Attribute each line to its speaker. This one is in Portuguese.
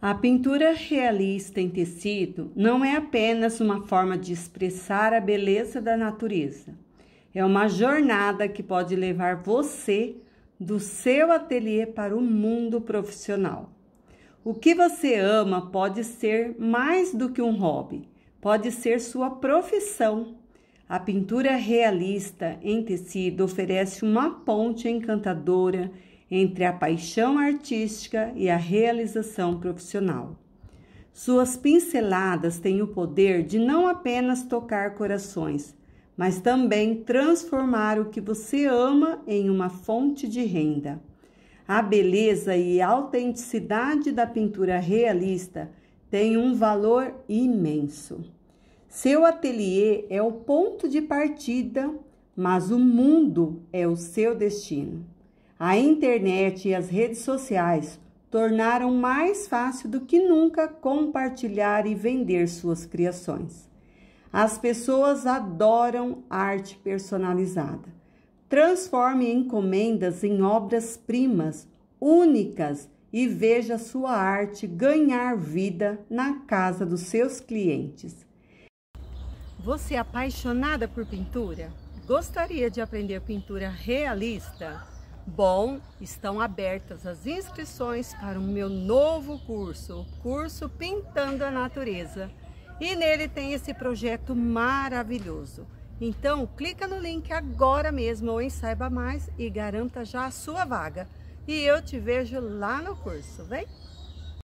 Speaker 1: A pintura realista em tecido não é apenas uma forma de expressar a beleza da natureza. É uma jornada que pode levar você do seu ateliê para o mundo profissional. O que você ama pode ser mais do que um hobby, pode ser sua profissão. A pintura realista em tecido oferece uma ponte encantadora entre a paixão artística e a realização profissional. Suas pinceladas têm o poder de não apenas tocar corações, mas também transformar o que você ama em uma fonte de renda. A beleza e a autenticidade da pintura realista tem um valor imenso. Seu ateliê é o ponto de partida, mas o mundo é o seu destino. A internet e as redes sociais tornaram mais fácil do que nunca compartilhar e vender suas criações. As pessoas adoram arte personalizada. Transforme encomendas em obras-primas únicas e veja sua arte ganhar vida na casa dos seus clientes. Você é apaixonada por pintura? Gostaria de aprender pintura realista? Bom, estão abertas as inscrições para o meu novo curso, o curso Pintando a Natureza. E nele tem esse projeto maravilhoso. Então, clica no link agora mesmo ou em Saiba Mais e garanta já a sua vaga. E eu te vejo lá no curso, vem?